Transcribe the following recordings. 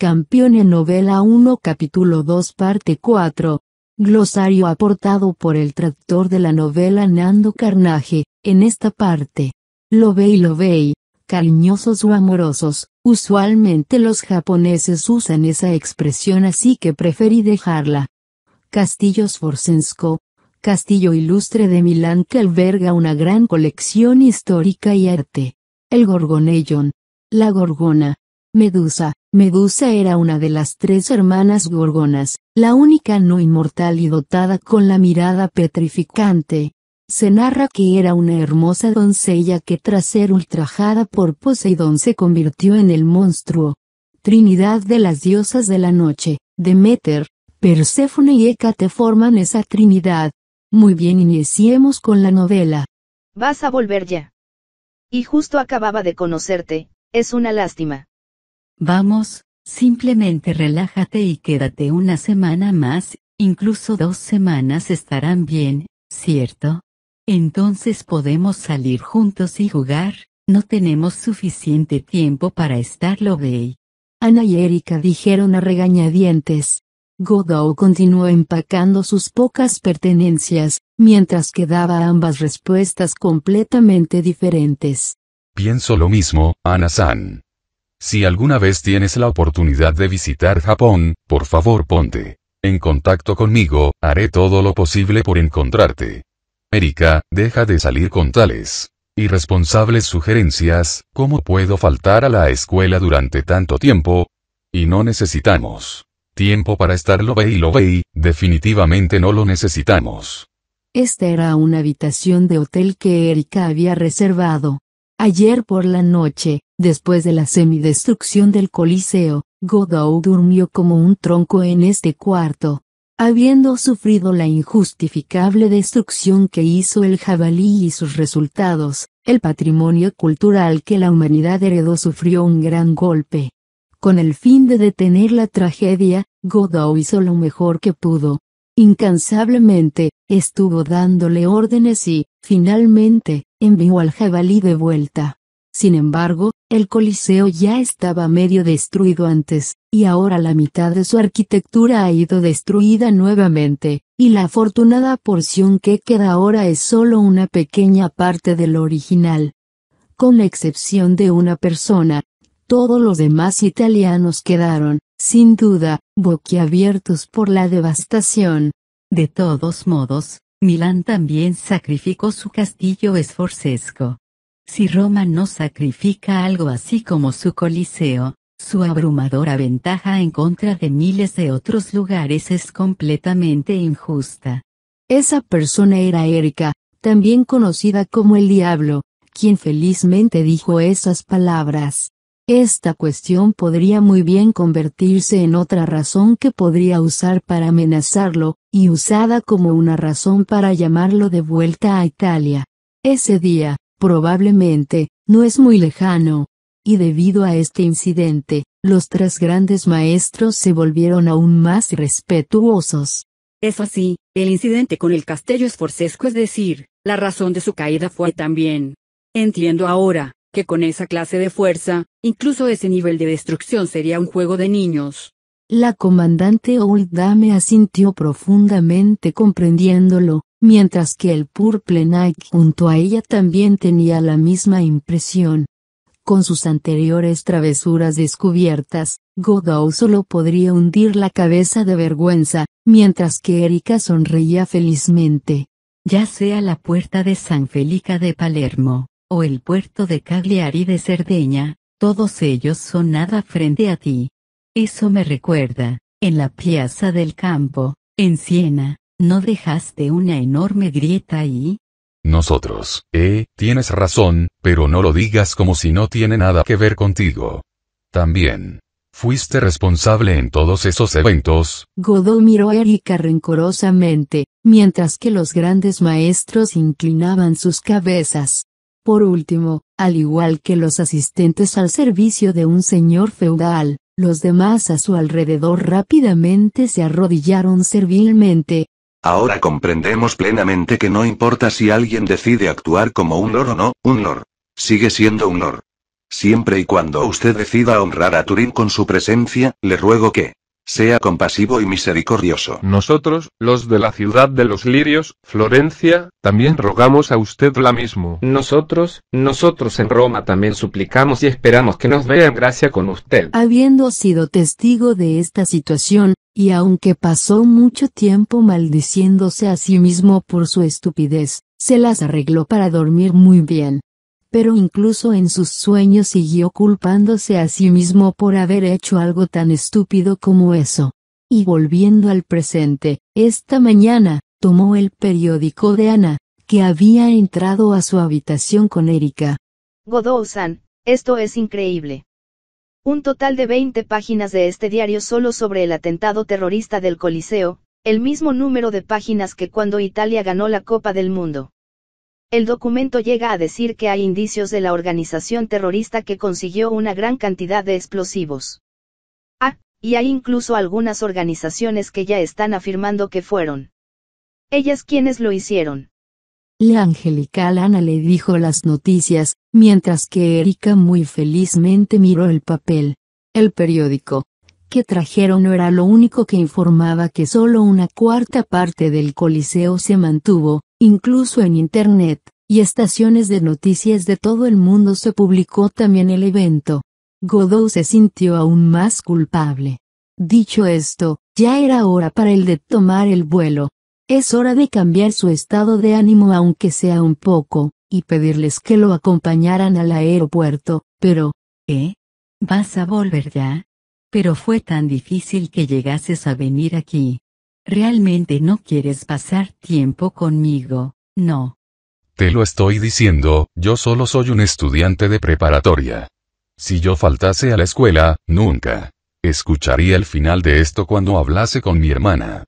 Campeón en Novela 1 Capítulo 2 Parte 4. Glosario aportado por el tractor de la novela Nando Carnaje, en esta parte. Lo ve y lo ve cariñosos o amorosos, usualmente los japoneses usan esa expresión así que preferí dejarla. Castillo Sforzensko, castillo ilustre de Milán que alberga una gran colección histórica y arte. El Gorgonellon, la Gorgona, Medusa. Medusa era una de las tres hermanas gorgonas, la única no inmortal y dotada con la mirada petrificante. Se narra que era una hermosa doncella que tras ser ultrajada por Poseidón se convirtió en el monstruo. Trinidad de las diosas de la noche, Demeter, Perséfone y Hécate forman esa trinidad. Muy bien, iniciemos con la novela. Vas a volver ya. Y justo acababa de conocerte, es una lástima. Vamos, simplemente relájate y quédate una semana más, incluso dos semanas estarán bien, ¿cierto? Entonces podemos salir juntos y jugar, no tenemos suficiente tiempo para estarlo, gay. Ana y Erika dijeron a regañadientes. Godo continuó empacando sus pocas pertenencias, mientras que daba ambas respuestas completamente diferentes. Pienso lo mismo, Ana-san. Si alguna vez tienes la oportunidad de visitar Japón, por favor ponte en contacto conmigo, haré todo lo posible por encontrarte. Erika, deja de salir con tales irresponsables sugerencias, ¿cómo puedo faltar a la escuela durante tanto tiempo? Y no necesitamos tiempo para estarlo ve y lo ve, definitivamente no lo necesitamos. Esta era una habitación de hotel que Erika había reservado. Ayer por la noche, después de la semidestrucción del Coliseo, Godot durmió como un tronco en este cuarto. Habiendo sufrido la injustificable destrucción que hizo el jabalí y sus resultados, el patrimonio cultural que la humanidad heredó sufrió un gran golpe. Con el fin de detener la tragedia, Godot hizo lo mejor que pudo. Incansablemente, estuvo dándole órdenes y, finalmente, envió al jabalí de vuelta. Sin embargo, el Coliseo ya estaba medio destruido antes, y ahora la mitad de su arquitectura ha ido destruida nuevamente, y la afortunada porción que queda ahora es solo una pequeña parte del original. Con la excepción de una persona, todos los demás italianos quedaron, sin duda, boquiabiertos por la devastación. De todos modos, Milán también sacrificó su castillo esforcesco. Si Roma no sacrifica algo así como su coliseo, su abrumadora ventaja en contra de miles de otros lugares es completamente injusta. Esa persona era Erika, también conocida como el Diablo, quien felizmente dijo esas palabras. Esta cuestión podría muy bien convertirse en otra razón que podría usar para amenazarlo, y usada como una razón para llamarlo de vuelta a Italia. Ese día, probablemente, no es muy lejano. Y debido a este incidente, los tres grandes maestros se volvieron aún más respetuosos. Es así, el incidente con el castello esforcesco es decir, la razón de su caída fue también. Entiendo ahora, que con esa clase de fuerza, incluso ese nivel de destrucción sería un juego de niños. La comandante Dame asintió profundamente comprendiéndolo, mientras que el Purple Knight junto a ella también tenía la misma impresión. Con sus anteriores travesuras descubiertas, Godot solo podría hundir la cabeza de vergüenza, mientras que Erika sonreía felizmente. Ya sea la puerta de San Felica de Palermo o el puerto de Cagliari de Cerdeña, todos ellos son nada frente a ti. Eso me recuerda, en la Piazza del Campo, en Siena, ¿no dejaste una enorme grieta ahí? Nosotros, eh, tienes razón, pero no lo digas como si no tiene nada que ver contigo. También. Fuiste responsable en todos esos eventos. Godó miró a Erika rencorosamente, mientras que los grandes maestros inclinaban sus cabezas. Por último, al igual que los asistentes al servicio de un señor feudal, los demás a su alrededor rápidamente se arrodillaron servilmente. Ahora comprendemos plenamente que no importa si alguien decide actuar como un lord o no, un lord. Sigue siendo un lord. Siempre y cuando usted decida honrar a Turín con su presencia, le ruego que, sea compasivo y misericordioso. Nosotros, los de la ciudad de los lirios, Florencia, también rogamos a usted la mismo. Nosotros, nosotros en Roma también suplicamos y esperamos que nos vea gracia con usted. Habiendo sido testigo de esta situación, y aunque pasó mucho tiempo maldiciéndose a sí mismo por su estupidez, se las arregló para dormir muy bien pero incluso en sus sueños siguió culpándose a sí mismo por haber hecho algo tan estúpido como eso. Y volviendo al presente, esta mañana, tomó el periódico de Ana, que había entrado a su habitación con Erika. Godot-san, esto es increíble. Un total de 20 páginas de este diario solo sobre el atentado terrorista del Coliseo, el mismo número de páginas que cuando Italia ganó la Copa del Mundo. El documento llega a decir que hay indicios de la organización terrorista que consiguió una gran cantidad de explosivos. Ah, y hay incluso algunas organizaciones que ya están afirmando que fueron. Ellas quienes lo hicieron. La angelical Ana le dijo las noticias, mientras que Erika muy felizmente miró el papel. El periódico que trajeron no era lo único que informaba que solo una cuarta parte del Coliseo se mantuvo, incluso en Internet, y estaciones de noticias de todo el mundo se publicó también el evento. Godot se sintió aún más culpable. Dicho esto, ya era hora para él de tomar el vuelo. Es hora de cambiar su estado de ánimo aunque sea un poco, y pedirles que lo acompañaran al aeropuerto, pero... ¿Eh? ¿Vas a volver ya? Pero fue tan difícil que llegases a venir aquí. Realmente no quieres pasar tiempo conmigo, no. Te lo estoy diciendo, yo solo soy un estudiante de preparatoria. Si yo faltase a la escuela, nunca. Escucharía el final de esto cuando hablase con mi hermana.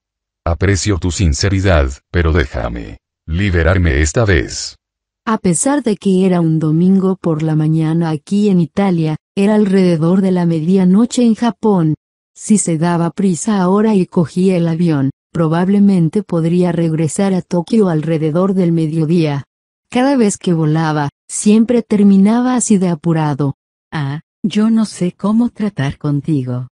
Aprecio tu sinceridad, pero déjame liberarme esta vez. A pesar de que era un domingo por la mañana aquí en Italia, era alrededor de la medianoche en Japón, si se daba prisa ahora y cogía el avión, probablemente podría regresar a Tokio alrededor del mediodía. Cada vez que volaba, siempre terminaba así de apurado. Ah, yo no sé cómo tratar contigo.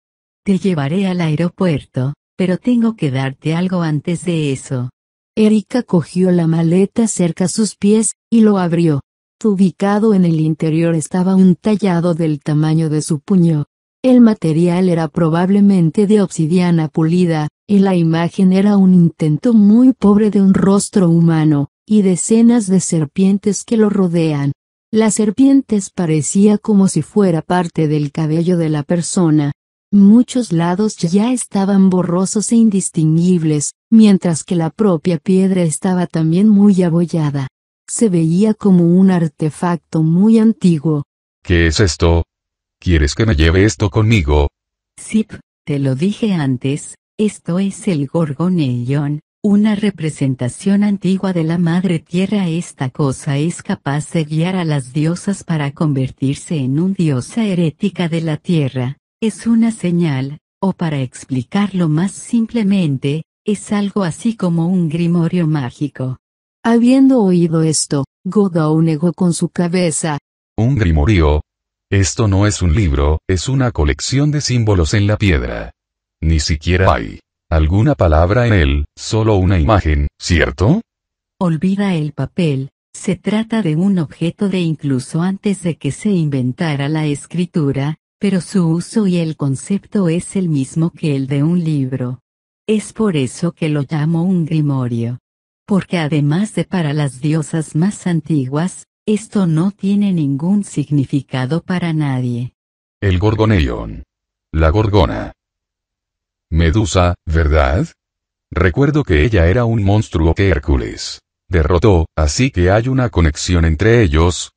Te llevaré al aeropuerto, pero tengo que darte algo antes de eso. Erika cogió la maleta cerca sus pies, y lo abrió. Ubicado en el interior estaba un tallado del tamaño de su puño, el material era probablemente de obsidiana pulida, y la imagen era un intento muy pobre de un rostro humano, y decenas de serpientes que lo rodean. Las serpientes parecía como si fuera parte del cabello de la persona. Muchos lados ya estaban borrosos e indistinguibles, mientras que la propia piedra estaba también muy abollada. Se veía como un artefacto muy antiguo. ¿Qué es esto? ¿Quieres que me lleve esto conmigo? Sip, te lo dije antes, esto es el Gorgonellón, una representación antigua de la Madre Tierra. Esta cosa es capaz de guiar a las diosas para convertirse en un diosa herética de la Tierra, es una señal, o para explicarlo más simplemente, es algo así como un grimorio mágico. Habiendo oído esto, Goda negó con su cabeza. Un grimorio, esto no es un libro, es una colección de símbolos en la piedra. Ni siquiera hay alguna palabra en él, solo una imagen, ¿cierto? Olvida el papel, se trata de un objeto de incluso antes de que se inventara la escritura, pero su uso y el concepto es el mismo que el de un libro. Es por eso que lo llamo un grimorio. Porque además de para las diosas más antiguas, esto no tiene ningún significado para nadie. El Gorgoneion. La Gorgona. Medusa, ¿verdad? Recuerdo que ella era un monstruo que Hércules derrotó, así que hay una conexión entre ellos.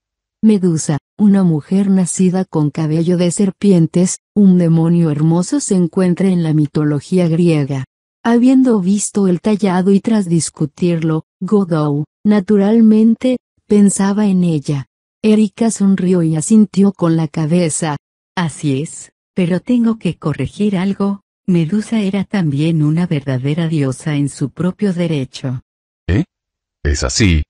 Medusa, una mujer nacida con cabello de serpientes, un demonio hermoso se encuentra en la mitología griega. Habiendo visto el tallado y tras discutirlo, Godou, naturalmente, Pensaba en ella. Erika sonrió y asintió con la cabeza. Así es, pero tengo que corregir algo, Medusa era también una verdadera diosa en su propio derecho. ¿Eh? ¿Es así?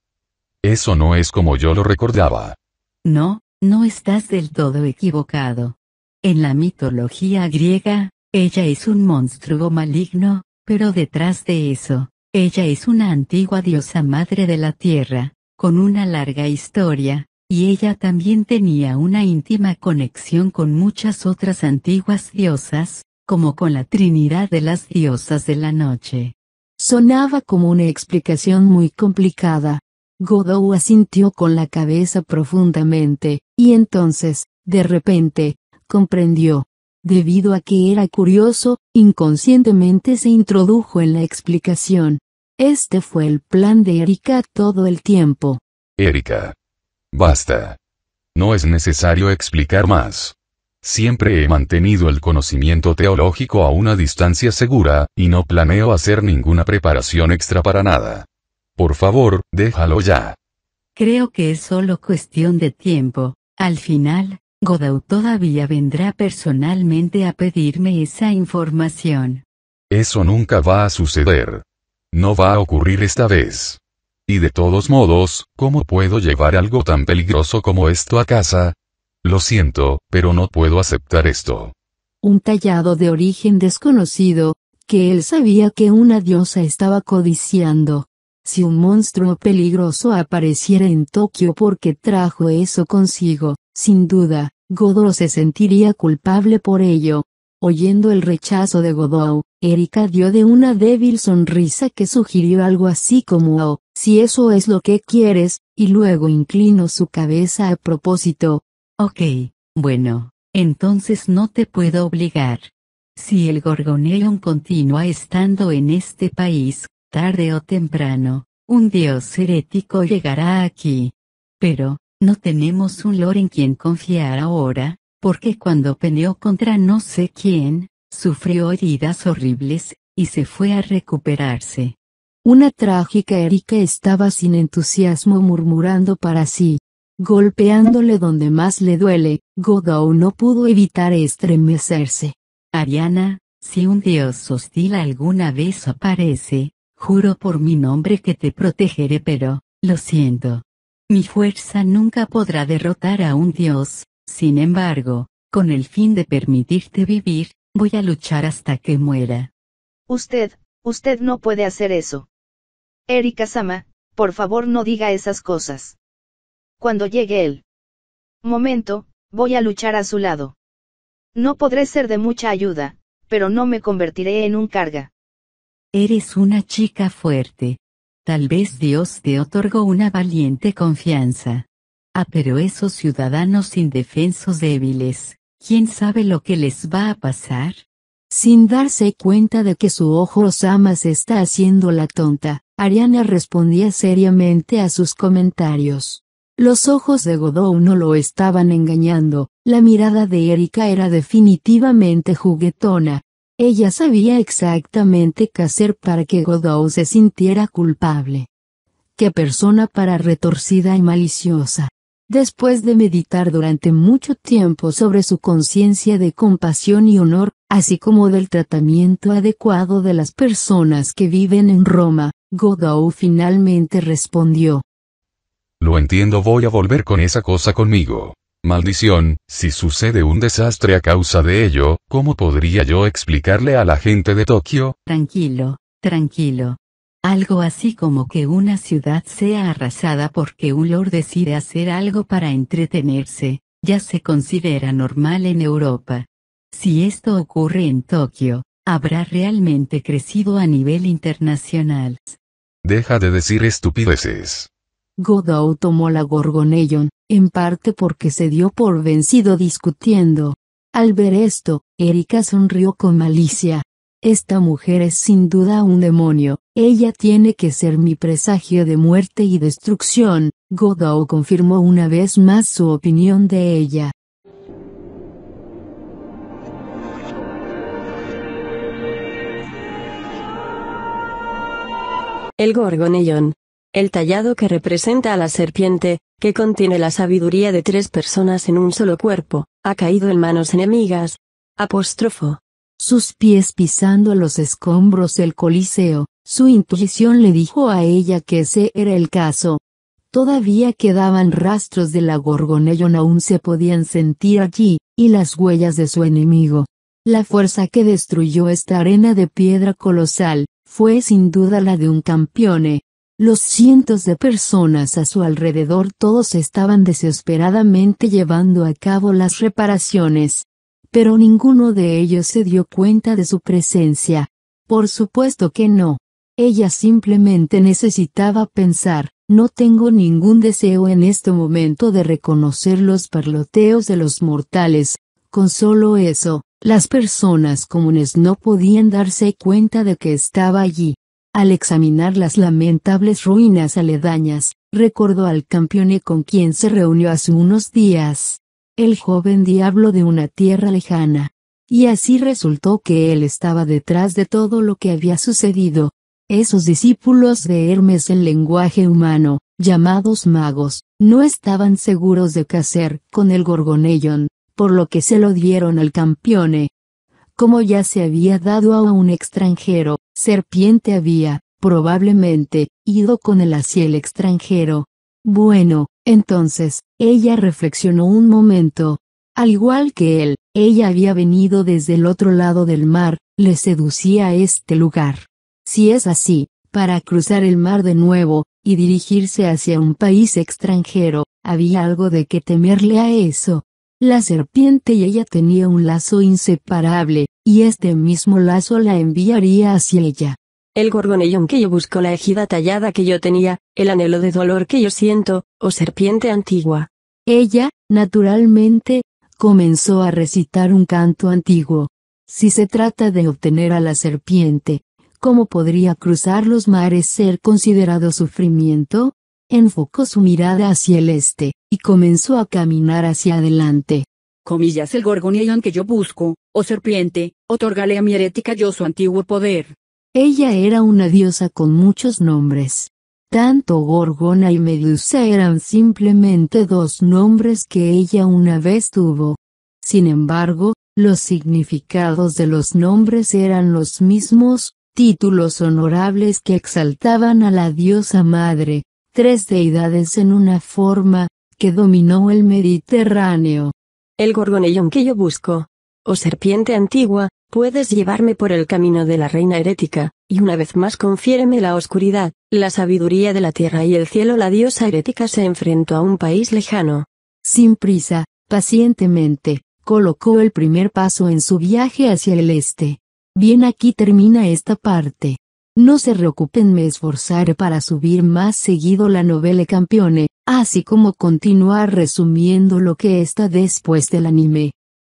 Eso no es como yo lo recordaba. No, no estás del todo equivocado. En la mitología griega, ella es un monstruo maligno, pero detrás de eso, ella es una antigua diosa madre de la tierra, con una larga historia, y ella también tenía una íntima conexión con muchas otras antiguas diosas, como con la Trinidad de las Diosas de la Noche. Sonaba como una explicación muy complicada. Godot asintió con la cabeza profundamente, y entonces, de repente, comprendió. Debido a que era curioso, inconscientemente se introdujo en la explicación. Este fue el plan de Erika todo el tiempo. Erika. Basta. No es necesario explicar más. Siempre he mantenido el conocimiento teológico a una distancia segura, y no planeo hacer ninguna preparación extra para nada. Por favor, déjalo ya. Creo que es solo cuestión de tiempo. Al final, Godau todavía vendrá personalmente a pedirme esa información. Eso nunca va a suceder. No va a ocurrir esta vez. Y de todos modos, ¿cómo puedo llevar algo tan peligroso como esto a casa? Lo siento, pero no puedo aceptar esto. Un tallado de origen desconocido, que él sabía que una diosa estaba codiciando. Si un monstruo peligroso apareciera en Tokio porque trajo eso consigo, sin duda, Godot se sentiría culpable por ello. Oyendo el rechazo de Godou. Erika dio de una débil sonrisa que sugirió algo así como oh, si eso es lo que quieres, y luego inclinó su cabeza a propósito. Ok, bueno, entonces no te puedo obligar. Si el Gorgoneon continúa estando en este país, tarde o temprano, un dios herético llegará aquí. Pero, no tenemos un lore en quien confiar ahora, porque cuando peleó contra no sé quién, sufrió heridas horribles, y se fue a recuperarse. Una trágica Erika estaba sin entusiasmo murmurando para sí. Golpeándole donde más le duele, Godao no pudo evitar estremecerse. Ariana, si un dios hostil alguna vez aparece, juro por mi nombre que te protegeré pero, lo siento. Mi fuerza nunca podrá derrotar a un dios, sin embargo, con el fin de permitirte vivir, Voy a luchar hasta que muera. Usted, usted no puede hacer eso. Erika Sama, por favor no diga esas cosas. Cuando llegue él. Momento, voy a luchar a su lado. No podré ser de mucha ayuda, pero no me convertiré en un carga. Eres una chica fuerte. Tal vez Dios te otorgó una valiente confianza. Ah, pero esos ciudadanos indefensos débiles, ¿Quién sabe lo que les va a pasar? Sin darse cuenta de que su ojo Osama se está haciendo la tonta, Ariana respondía seriamente a sus comentarios. Los ojos de Godot no lo estaban engañando, la mirada de Erika era definitivamente juguetona. Ella sabía exactamente qué hacer para que Godot se sintiera culpable. Qué persona para retorcida y maliciosa. Después de meditar durante mucho tiempo sobre su conciencia de compasión y honor, así como del tratamiento adecuado de las personas que viven en Roma, Godot finalmente respondió. Lo entiendo, voy a volver con esa cosa conmigo. Maldición, si sucede un desastre a causa de ello, ¿cómo podría yo explicarle a la gente de Tokio? Tranquilo, tranquilo. Algo así como que una ciudad sea arrasada porque un lord decide hacer algo para entretenerse, ya se considera normal en Europa. Si esto ocurre en Tokio, habrá realmente crecido a nivel internacional. Deja de decir estupideces. Godot tomó la Gorgonellon, en parte porque se dio por vencido discutiendo. Al ver esto, Erika sonrió con malicia. Esta mujer es sin duda un demonio, ella tiene que ser mi presagio de muerte y destrucción, Godao confirmó una vez más su opinión de ella. El Gorgonellón. El tallado que representa a la serpiente, que contiene la sabiduría de tres personas en un solo cuerpo, ha caído en manos enemigas. Apóstrofo. Sus pies pisando los escombros del Coliseo, su intuición le dijo a ella que ese era el caso. Todavía quedaban rastros de la Gorgonellon aún se podían sentir allí, y las huellas de su enemigo. La fuerza que destruyó esta arena de piedra colosal, fue sin duda la de un campeone. Los cientos de personas a su alrededor todos estaban desesperadamente llevando a cabo las reparaciones. Pero ninguno de ellos se dio cuenta de su presencia. Por supuesto que no. Ella simplemente necesitaba pensar, no tengo ningún deseo en este momento de reconocer los parloteos de los mortales, con solo eso, las personas comunes no podían darse cuenta de que estaba allí. Al examinar las lamentables ruinas aledañas, recordó al campeone con quien se reunió hace unos días. El joven diablo de una tierra lejana. Y así resultó que él estaba detrás de todo lo que había sucedido, esos discípulos de Hermes en lenguaje humano, llamados magos, no estaban seguros de qué hacer con el gorgonellón, por lo que se lo dieron al campeone. Como ya se había dado a un extranjero, serpiente había, probablemente, ido con él hacia el extranjero. Bueno, entonces, ella reflexionó un momento. Al igual que él, ella había venido desde el otro lado del mar, le seducía a este lugar. Si es así, para cruzar el mar de nuevo, y dirigirse hacia un país extranjero, había algo de que temerle a eso. La serpiente y ella tenía un lazo inseparable, y este mismo lazo la enviaría hacia ella. El gorgonellón que yo busco, la ejida tallada que yo tenía, el anhelo de dolor que yo siento, o oh serpiente antigua. Ella, naturalmente, comenzó a recitar un canto antiguo. Si se trata de obtener a la serpiente, ¿Cómo podría cruzar los mares ser considerado sufrimiento? Enfocó su mirada hacia el este, y comenzó a caminar hacia adelante. Comillas el gorgonión que yo busco, o oh serpiente, otórgale a mi herética yo su antiguo poder. Ella era una diosa con muchos nombres. Tanto Gorgona y Medusa eran simplemente dos nombres que ella una vez tuvo. Sin embargo, los significados de los nombres eran los mismos, títulos honorables que exaltaban a la diosa madre, tres deidades en una forma, que dominó el Mediterráneo. El gorgonellón que yo busco, oh serpiente antigua, puedes llevarme por el camino de la reina herética, y una vez más confiéreme la oscuridad, la sabiduría de la tierra y el cielo. La diosa herética se enfrentó a un país lejano. Sin prisa, pacientemente, colocó el primer paso en su viaje hacia el este. Bien aquí termina esta parte. No se preocupen me esforzar para subir más seguido la novela campeone, así como continuar resumiendo lo que está después del anime.